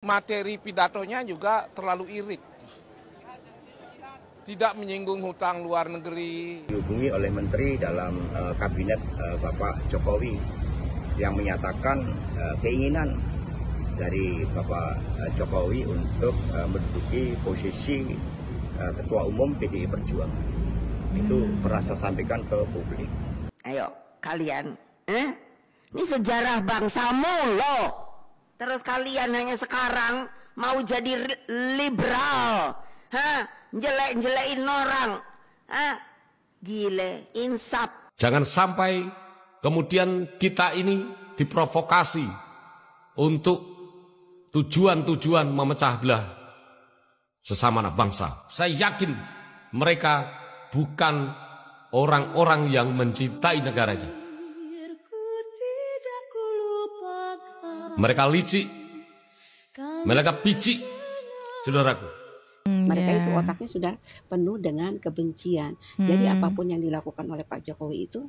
materi pidatonya juga terlalu irit. Tidak menyinggung hutang luar negeri. Dihubungi oleh Menteri dalam uh, Kabinet uh, Bapak Jokowi yang menyatakan uh, keinginan dari Bapak Jokowi untuk uh, menduduki posisi uh, Ketua Umum PDI Perjuangan. Hmm. Itu merasa sampaikan ke publik. Ayo, kalian, eh? ini sejarah bangsamu loh. Terus kalian hanya sekarang mau jadi liberal. Hah? Jelek-jelekin orang. Hah? Gile, insap. Jangan sampai kemudian kita ini diprovokasi untuk tujuan-tujuan memecah belah sesama anak bangsa. Saya yakin mereka bukan orang-orang yang mencintai negaranya. mereka licik, mereka picik, saudaraku. Hmm, mereka yeah. itu otaknya sudah penuh dengan kebencian. Hmm. Jadi apapun yang dilakukan oleh Pak Jokowi itu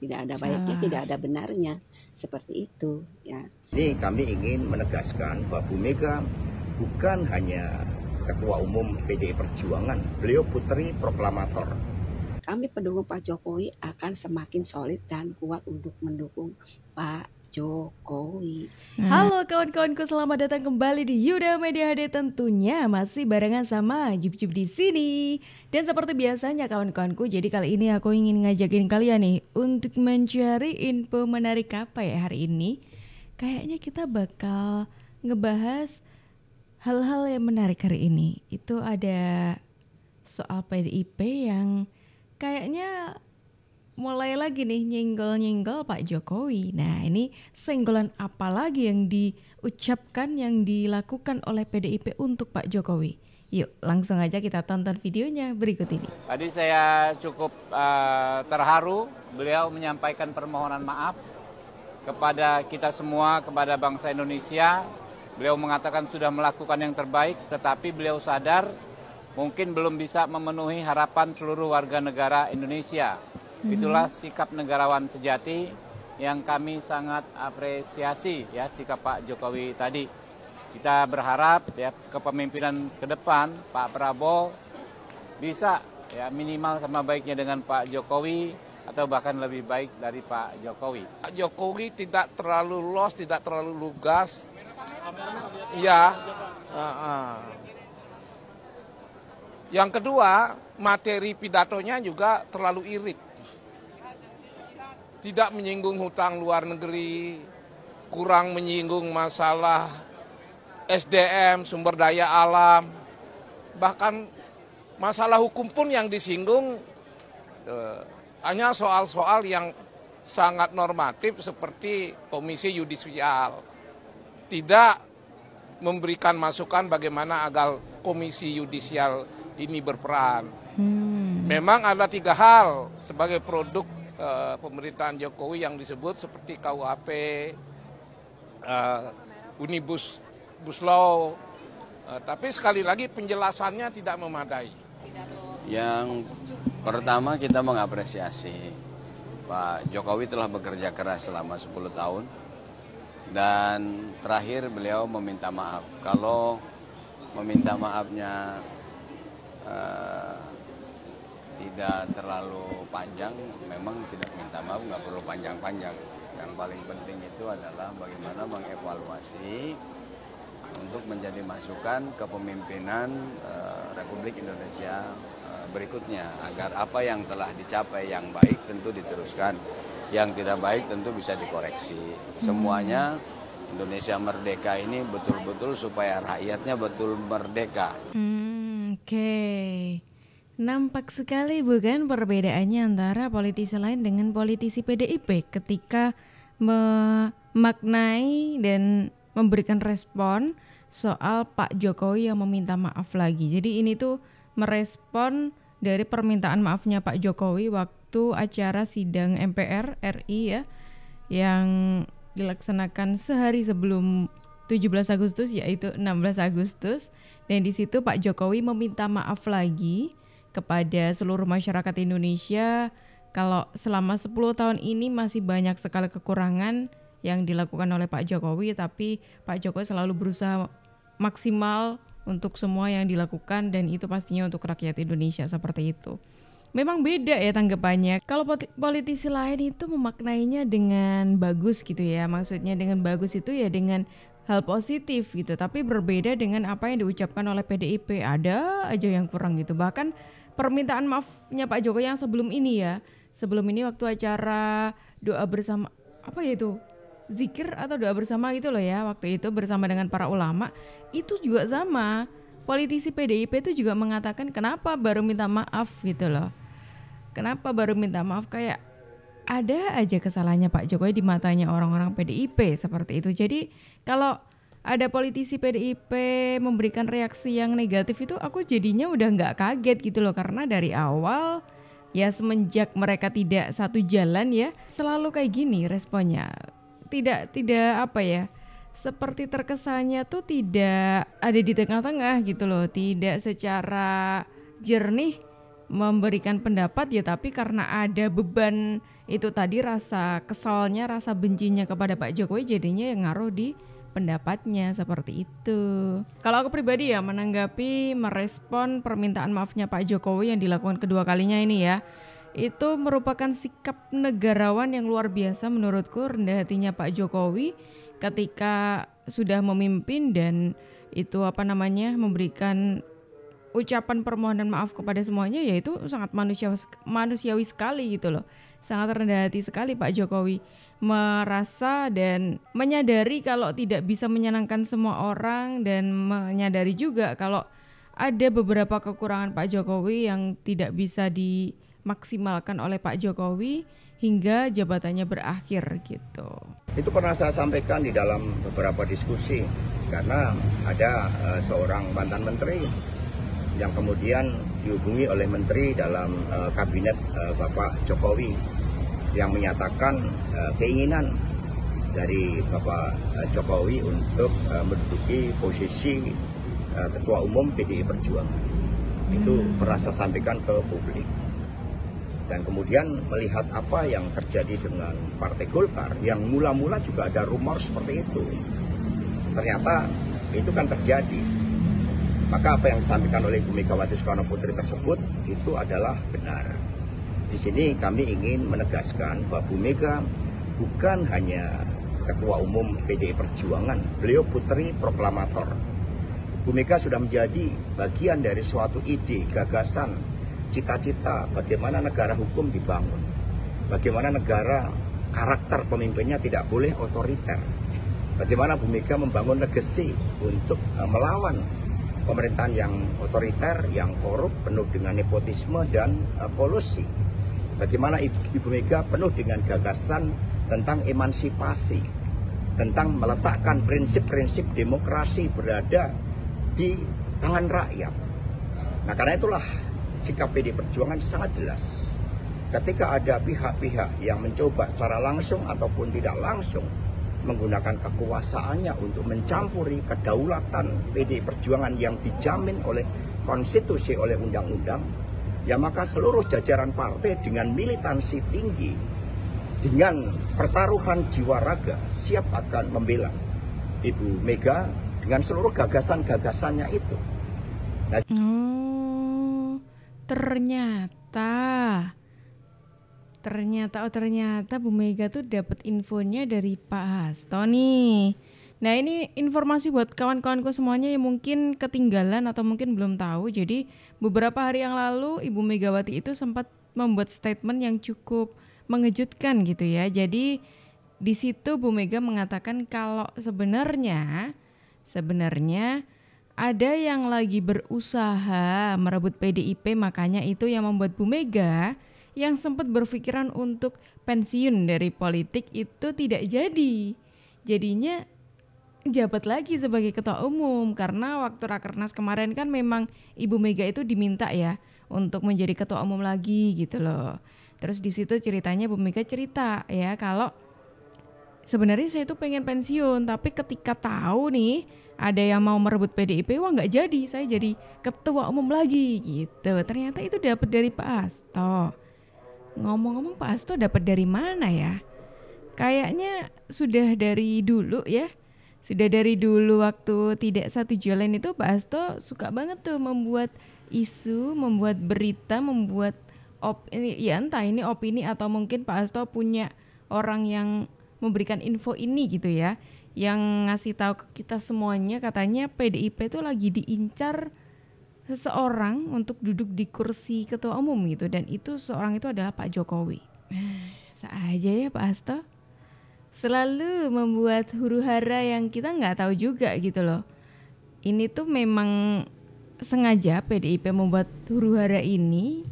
tidak ada baiknya, tidak ada benarnya seperti itu. Ya. Jadi kami ingin menegaskan bahwa Bu Mega bukan hanya Ketua Umum PDI Perjuangan, beliau putri proklamator. Kami pendukung Pak Jokowi akan semakin solid dan kuat untuk mendukung Pak Jokowi. Hmm. Halo kawan-kawanku, selamat datang kembali di Yuda Media HD tentunya masih barengan sama Jub Jub di sini. Dan seperti biasanya kawan-kawanku, jadi kali ini aku ingin ngajakin kalian nih untuk mencari info menarik apa ya hari ini. Kayaknya kita bakal ngebahas hal-hal yang menarik hari ini. Itu ada soal PDIP yang kayaknya mulai lagi nih nyinggol-nyinggol Pak Jokowi. Nah, ini senggolan apa lagi yang diucapkan yang dilakukan oleh PDIP untuk Pak Jokowi? Yuk, langsung aja kita tonton videonya berikut ini. Tadi saya cukup uh, terharu beliau menyampaikan permohonan maaf kepada kita semua, kepada bangsa Indonesia. Beliau mengatakan sudah melakukan yang terbaik, tetapi beliau sadar mungkin belum bisa memenuhi harapan seluruh warga negara Indonesia. Mm-hmm. Itulah sikap negarawan sejati yang kami sangat apresiasi ya sikap Pak Jokowi tadi. Kita berharap ya kepemimpinan ke depan Pak Prabowo bisa ya minimal sama baiknya dengan Pak Jokowi atau bahkan lebih baik dari Pak Jokowi. Pak Jokowi tidak terlalu los, tidak terlalu lugas. Ya. Uh -uh. Yang kedua, materi pidatonya juga terlalu irit tidak menyinggung hutang luar negeri, kurang menyinggung masalah SDM, sumber daya alam, bahkan masalah hukum pun yang disinggung eh, hanya soal-soal yang sangat normatif seperti komisi yudisial. Tidak memberikan masukan bagaimana agar komisi yudisial ini berperan. Hmm. Memang ada tiga hal sebagai produk Eh, pemerintahan Jokowi yang disebut seperti KUHP, uh, eh, Unibus Law. Uh, tapi sekali lagi penjelasannya tidak memadai. Yang pertama kita mengapresiasi Pak Jokowi telah bekerja keras selama 10 tahun dan terakhir beliau meminta maaf. Kalau meminta maafnya uh, tidak terlalu panjang, memang tidak minta maaf, nggak perlu panjang-panjang. Yang paling penting itu adalah bagaimana mengevaluasi untuk menjadi masukan kepemimpinan eh, Republik Indonesia eh, berikutnya agar apa yang telah dicapai yang baik tentu diteruskan, yang tidak baik tentu bisa dikoreksi. Semuanya Indonesia merdeka ini betul-betul supaya rakyatnya betul merdeka. Hmm, Oke. Okay. Nampak sekali bukan perbedaannya antara politisi lain dengan politisi PDIP ketika memaknai dan memberikan respon soal Pak Jokowi yang meminta maaf lagi. Jadi ini tuh merespon dari permintaan maafnya Pak Jokowi waktu acara sidang MPR RI ya yang dilaksanakan sehari sebelum 17 Agustus yaitu 16 Agustus dan di situ Pak Jokowi meminta maaf lagi kepada seluruh masyarakat Indonesia kalau selama 10 tahun ini masih banyak sekali kekurangan yang dilakukan oleh Pak Jokowi tapi Pak Jokowi selalu berusaha maksimal untuk semua yang dilakukan dan itu pastinya untuk rakyat Indonesia seperti itu. Memang beda ya tanggapannya. Kalau politisi lain itu memaknainya dengan bagus gitu ya. Maksudnya dengan bagus itu ya dengan hal positif gitu. Tapi berbeda dengan apa yang diucapkan oleh PDIP. Ada aja yang kurang gitu. Bahkan permintaan maafnya Pak Jokowi yang sebelum ini ya. Sebelum ini waktu acara doa bersama apa ya itu? Zikir atau doa bersama gitu loh ya waktu itu bersama dengan para ulama itu juga sama. Politisi PDIP itu juga mengatakan kenapa baru minta maaf gitu loh. Kenapa baru minta maaf kayak ada aja kesalahannya Pak Jokowi di matanya orang-orang PDIP seperti itu. Jadi kalau ada politisi PDIP memberikan reaksi yang negatif itu aku jadinya udah nggak kaget gitu loh karena dari awal ya semenjak mereka tidak satu jalan ya selalu kayak gini responnya tidak tidak apa ya seperti terkesannya tuh tidak ada di tengah-tengah gitu loh tidak secara jernih memberikan pendapat ya tapi karena ada beban itu tadi rasa kesalnya rasa bencinya kepada Pak Jokowi jadinya yang ngaruh di pendapatnya seperti itu. Kalau aku pribadi ya menanggapi merespon permintaan maafnya Pak Jokowi yang dilakukan kedua kalinya ini ya. Itu merupakan sikap negarawan yang luar biasa menurutku rendah hatinya Pak Jokowi ketika sudah memimpin dan itu apa namanya memberikan ucapan permohonan maaf kepada semuanya yaitu sangat manusiawi manusiawi sekali gitu loh. Sangat rendah hati sekali Pak Jokowi merasa dan menyadari kalau tidak bisa menyenangkan semua orang dan menyadari juga kalau ada beberapa kekurangan Pak Jokowi yang tidak bisa dimaksimalkan oleh Pak Jokowi hingga jabatannya berakhir gitu. Itu pernah saya sampaikan di dalam beberapa diskusi karena ada uh, seorang mantan menteri yang kemudian dihubungi oleh menteri dalam uh, kabinet uh, Bapak Jokowi yang menyatakan eh, keinginan dari Bapak eh, Jokowi untuk eh, menduduki posisi Ketua Umum PDI Perjuangan. Itu hmm. merasa sampaikan ke publik. Dan kemudian melihat apa yang terjadi dengan Partai Golkar yang mula-mula juga ada rumor seperti itu. Ternyata itu kan terjadi. Maka apa yang disampaikan oleh Bu Megawati Soekarno Putri tersebut itu adalah benar. Di sini kami ingin menegaskan bahwa Bu Mega bukan hanya Ketua Umum PDI Perjuangan, beliau putri proklamator. Bu Mega sudah menjadi bagian dari suatu ide, gagasan, cita-cita bagaimana negara hukum dibangun. Bagaimana negara karakter pemimpinnya tidak boleh otoriter. Bagaimana Bu Mega membangun legasi untuk eh, melawan pemerintahan yang otoriter, yang korup, penuh dengan nepotisme dan eh, polusi. Bagaimana Ibu, Ibu Mega penuh dengan gagasan tentang emansipasi, tentang meletakkan prinsip-prinsip demokrasi berada di tangan rakyat. Nah karena itulah sikap PD Perjuangan sangat jelas. Ketika ada pihak-pihak yang mencoba secara langsung ataupun tidak langsung menggunakan kekuasaannya untuk mencampuri kedaulatan PD Perjuangan yang dijamin oleh konstitusi oleh undang-undang, ya maka seluruh jajaran partai dengan militansi tinggi, dengan pertaruhan jiwa raga siap akan membela Ibu Mega dengan seluruh gagasan-gagasannya itu. Nah, oh, ternyata ternyata oh ternyata Bu Mega tuh dapat infonya dari Pak Hasto nih. Nah ini informasi buat kawan-kawanku semuanya yang mungkin ketinggalan atau mungkin belum tahu. Jadi beberapa hari yang lalu Ibu Megawati itu sempat membuat statement yang cukup mengejutkan gitu ya. Jadi di situ Bu Mega mengatakan kalau sebenarnya sebenarnya ada yang lagi berusaha merebut PDIP makanya itu yang membuat Bu Mega yang sempat berpikiran untuk pensiun dari politik itu tidak jadi. Jadinya jabat lagi sebagai ketua umum karena waktu rakernas kemarin kan memang Ibu Mega itu diminta ya untuk menjadi ketua umum lagi gitu loh. Terus di situ ceritanya Bu Mega cerita ya kalau sebenarnya saya itu pengen pensiun tapi ketika tahu nih ada yang mau merebut PDIP wah nggak jadi saya jadi ketua umum lagi gitu. Ternyata itu dapat dari Pak Asto. Ngomong-ngomong Pak Asto dapat dari mana ya? Kayaknya sudah dari dulu ya sudah dari dulu waktu tidak satu jualan itu Pak Asto suka banget tuh membuat isu, membuat berita, membuat op ini ya entah ini opini atau mungkin Pak Asto punya orang yang memberikan info ini gitu ya yang ngasih tahu ke kita semuanya katanya PDIP itu lagi diincar seseorang untuk duduk di kursi ketua umum gitu dan itu seorang itu adalah Pak Jokowi. Eh, Saja ya Pak Asto selalu membuat huru hara yang kita nggak tahu juga gitu loh. Ini tuh memang sengaja PDIP membuat huru hara ini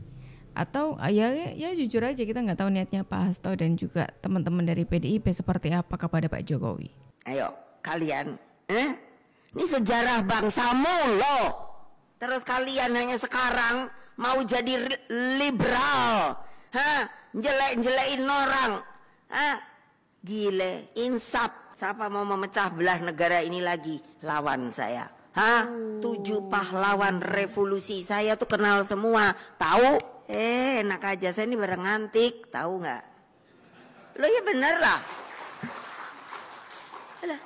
atau ah, ya ya jujur aja kita nggak tahu niatnya Pak Hasto dan juga teman-teman dari PDIP seperti apa kepada Pak Jokowi. Ayo kalian, eh? Ini sejarah bangsamu loh. Terus kalian hanya sekarang mau jadi liberal, hah? Jelek-jelekin orang, hah? Gile, insap. Siapa mau memecah belah negara ini lagi? Lawan saya. Hah? Tujuh oh. pahlawan revolusi saya tuh kenal semua. Tahu? Eh, enak aja saya ini bareng antik. Tahu nggak? Lo ya bener lah. Alah,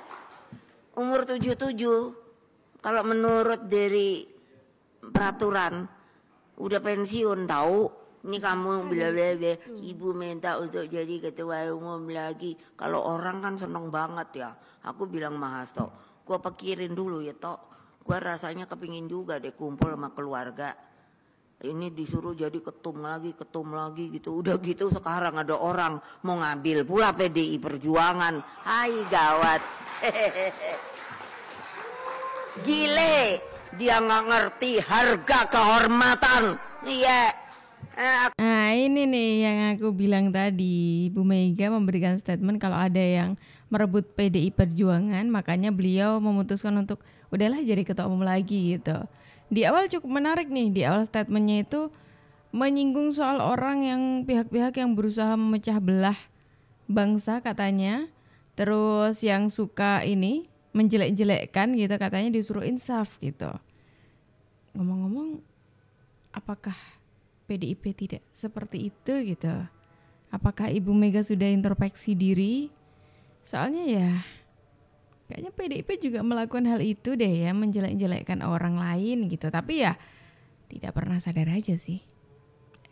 umur tujuh tujuh kalau menurut dari peraturan udah pensiun tahu ini iya, kamu bilang bila gitu. ibu minta untuk jadi ketua umum lagi. Kalau orang kan seneng banget ya. Aku bilang sama Hasto, gua pikirin dulu ya toh, gue rasanya kepingin juga deh kumpul sama keluarga. Ini disuruh jadi ketum lagi, ketum lagi gitu. Udah gitu sekarang ada orang mau ngambil pula PDI Perjuangan. Hai gawat. Gile, dia nggak ngerti harga kehormatan. Iya. Yeah. Eh, nah ini nih yang aku bilang tadi Bu Mega memberikan statement kalau ada yang merebut PDI Perjuangan makanya beliau memutuskan untuk udahlah jadi ketua umum lagi gitu di awal cukup menarik nih di awal statementnya itu menyinggung soal orang yang pihak-pihak yang berusaha memecah belah bangsa katanya terus yang suka ini menjelek-jelekkan gitu katanya disuruh insaf gitu ngomong-ngomong apakah PDIP tidak seperti itu gitu. Apakah Ibu Mega sudah introspeksi diri? Soalnya ya kayaknya PDIP juga melakukan hal itu deh ya menjelek-jelekkan orang lain gitu. Tapi ya tidak pernah sadar aja sih.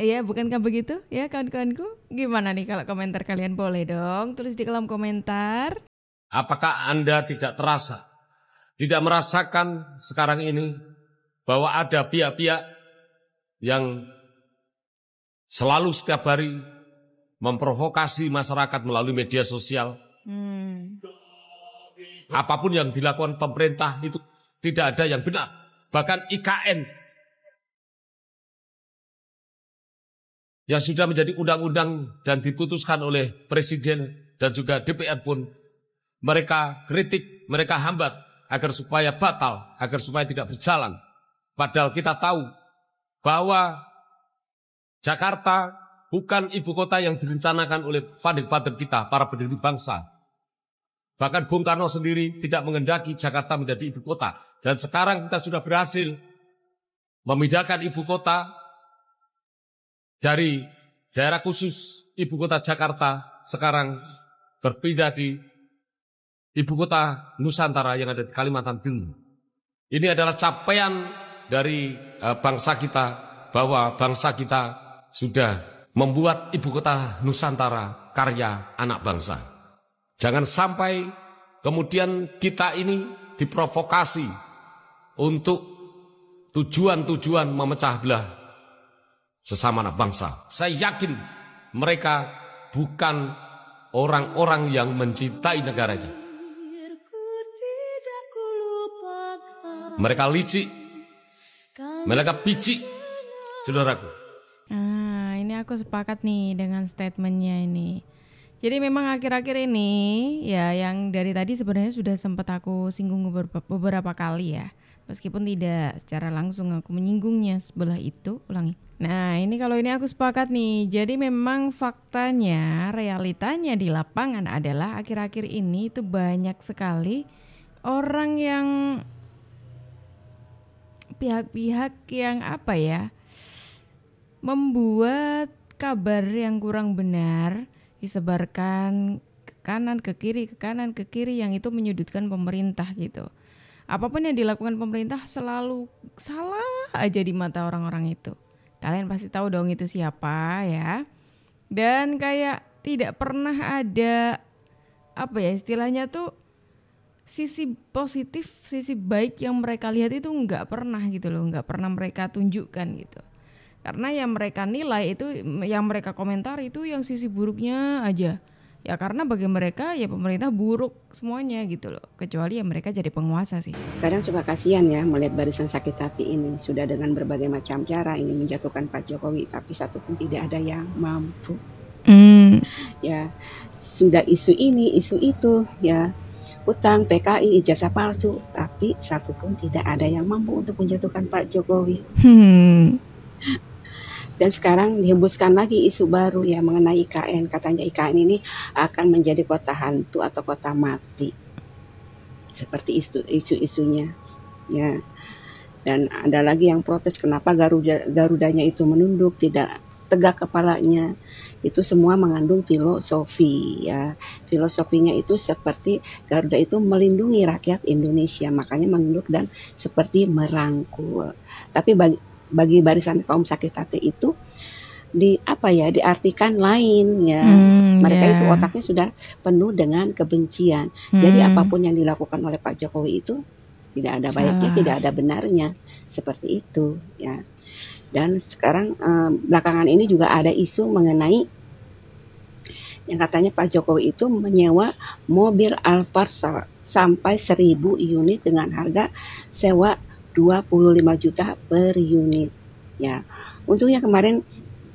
Iya, bukankah begitu ya kawan-kawanku? Gimana nih kalau komentar kalian boleh dong tulis di kolom komentar. Apakah Anda tidak terasa, tidak merasakan sekarang ini bahwa ada pihak-pihak yang selalu setiap hari memprovokasi masyarakat melalui media sosial. Hmm. Apapun yang dilakukan pemerintah itu tidak ada yang benar. Bahkan IKN yang sudah menjadi undang-undang dan diputuskan oleh Presiden dan juga DPR pun mereka kritik, mereka hambat agar supaya batal, agar supaya tidak berjalan. Padahal kita tahu bahwa Jakarta bukan ibu kota yang direncanakan oleh father-father kita, para pendiri bangsa. Bahkan Bung Karno sendiri tidak mengendaki Jakarta menjadi ibu kota. Dan sekarang kita sudah berhasil memindahkan ibu kota dari daerah khusus ibu kota Jakarta sekarang berpindah di ibu kota Nusantara yang ada di Kalimantan Timur. Ini adalah capaian dari eh, bangsa kita bahwa bangsa kita sudah membuat ibu kota Nusantara karya anak bangsa. Jangan sampai kemudian kita ini diprovokasi untuk tujuan-tujuan memecah belah sesama anak bangsa. Saya yakin mereka bukan orang-orang yang mencintai negaranya. Mereka licik, mereka picik, saudaraku. Ah, ini aku sepakat nih dengan statementnya ini. Jadi memang akhir-akhir ini ya yang dari tadi sebenarnya sudah sempat aku singgung beberapa kali ya. Meskipun tidak secara langsung aku menyinggungnya sebelah itu, ulangi. Nah, ini kalau ini aku sepakat nih. Jadi memang faktanya, realitanya di lapangan adalah akhir-akhir ini itu banyak sekali orang yang pihak-pihak yang apa ya? membuat kabar yang kurang benar disebarkan ke kanan ke kiri ke kanan ke kiri yang itu menyudutkan pemerintah gitu. Apapun yang dilakukan pemerintah selalu salah aja di mata orang-orang itu. Kalian pasti tahu dong itu siapa ya. Dan kayak tidak pernah ada apa ya istilahnya tuh sisi positif, sisi baik yang mereka lihat itu nggak pernah gitu loh, nggak pernah mereka tunjukkan gitu karena yang mereka nilai itu yang mereka komentar itu yang sisi buruknya aja ya karena bagi mereka ya pemerintah buruk semuanya gitu loh kecuali yang mereka jadi penguasa sih kadang suka kasihan ya melihat barisan sakit hati ini sudah dengan berbagai macam cara ingin menjatuhkan Pak Jokowi tapi satu pun tidak ada yang mampu mm. ya sudah isu ini isu itu ya utang PKI ijazah palsu tapi satu pun tidak ada yang mampu untuk menjatuhkan Pak Jokowi hmm dan sekarang dihembuskan lagi isu baru ya mengenai IKN katanya IKN ini akan menjadi kota hantu atau kota mati seperti isu isu-isunya ya dan ada lagi yang protes kenapa Garuda Garudanya itu menunduk tidak tegak kepalanya itu semua mengandung filosofi ya filosofinya itu seperti Garuda itu melindungi rakyat Indonesia makanya menunduk dan seperti merangkul tapi bagi bagi barisan kaum sakit hati itu di apa ya diartikan lain ya hmm, mereka yeah. itu ya. otaknya sudah penuh dengan kebencian hmm. jadi apapun yang dilakukan oleh Pak Jokowi itu tidak ada baiknya Salah. tidak ada benarnya seperti itu ya dan sekarang eh, belakangan ini juga ada isu mengenai yang katanya Pak Jokowi itu menyewa mobil Alphard sampai 1000 unit dengan harga sewa 25 juta per unit. Ya, untungnya kemarin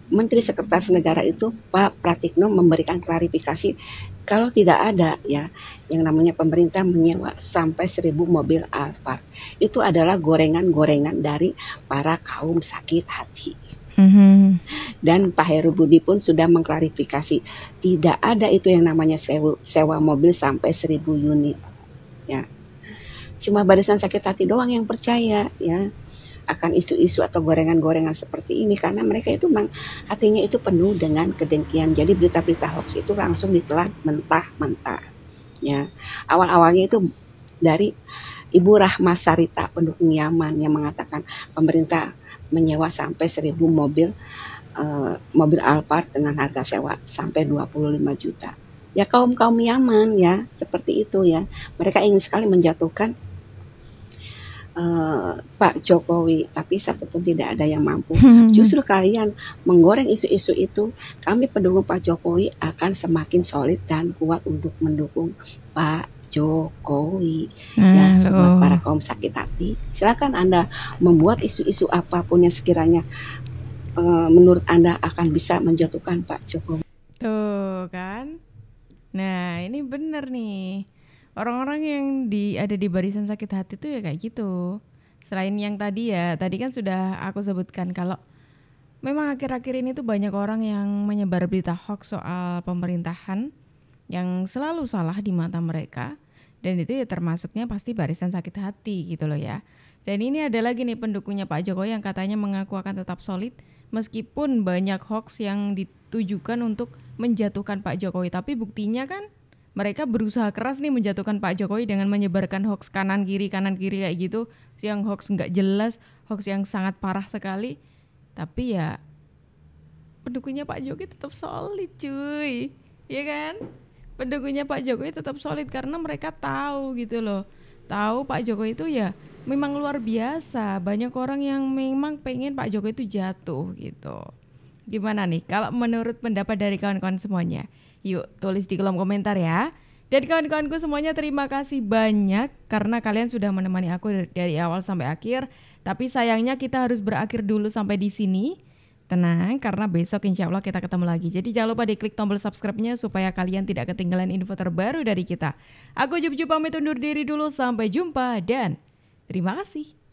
Menteri Sekretaris Negara itu Pak Pratikno memberikan klarifikasi kalau tidak ada ya yang namanya pemerintah menyewa sampai 1000 mobil Alphard. Itu adalah gorengan-gorengan dari para kaum sakit hati. Mm-hmm. Dan Pak Heru Budi pun sudah mengklarifikasi tidak ada itu yang namanya sewa, sewa mobil sampai 1000 unit. Ya. Cuma barisan sakit hati doang yang percaya ya akan isu-isu atau gorengan-gorengan seperti ini karena mereka itu memang hatinya itu penuh dengan kedengkian. Jadi berita-berita hoax itu langsung ditelan mentah-mentah. Ya. Awal-awalnya itu dari Ibu Rahma Sarita pendukung Yaman yang mengatakan pemerintah menyewa sampai seribu mobil eh, mobil Alphard dengan harga sewa sampai 25 juta. Ya kaum-kaum Yaman ya, seperti itu ya. Mereka ingin sekali menjatuhkan uh, Pak Jokowi, tapi satupun tidak ada yang mampu. Hmm. Justru kalian menggoreng isu-isu itu, kami pendukung Pak Jokowi akan semakin solid dan kuat untuk mendukung Pak Jokowi Halo. Ah, ya buat oh. para kaum sakit hati. Silakan Anda membuat isu-isu apapun yang sekiranya uh, menurut Anda akan bisa menjatuhkan Pak Jokowi. Tuh kan. Nah, ini benar nih orang-orang yang di ada di barisan sakit hati tuh ya kayak gitu selain yang tadi ya tadi kan sudah aku sebutkan kalau memang akhir-akhir ini tuh banyak orang yang menyebar berita hoax soal pemerintahan yang selalu salah di mata mereka dan itu ya termasuknya pasti barisan sakit hati gitu loh ya dan ini ada lagi nih pendukungnya Pak Jokowi yang katanya mengaku akan tetap solid meskipun banyak hoax yang ditujukan untuk menjatuhkan Pak Jokowi tapi buktinya kan mereka berusaha keras nih menjatuhkan Pak Jokowi dengan menyebarkan hoax kanan kiri kanan kiri kayak gitu yang hoax nggak jelas hoax yang sangat parah sekali tapi ya pendukungnya Pak Jokowi tetap solid cuy ya kan pendukungnya Pak Jokowi tetap solid karena mereka tahu gitu loh tahu Pak Jokowi itu ya memang luar biasa banyak orang yang memang pengen Pak Jokowi itu jatuh gitu gimana nih kalau menurut pendapat dari kawan-kawan semuanya Yuk tulis di kolom komentar ya. Dan kawan-kawanku semuanya terima kasih banyak karena kalian sudah menemani aku dari awal sampai akhir. Tapi sayangnya kita harus berakhir dulu sampai di sini. Tenang, karena besok insya Allah kita ketemu lagi. Jadi jangan lupa di klik tombol subscribe-nya supaya kalian tidak ketinggalan info terbaru dari kita. Aku Jup Jup pamit undur diri dulu, sampai jumpa dan terima kasih.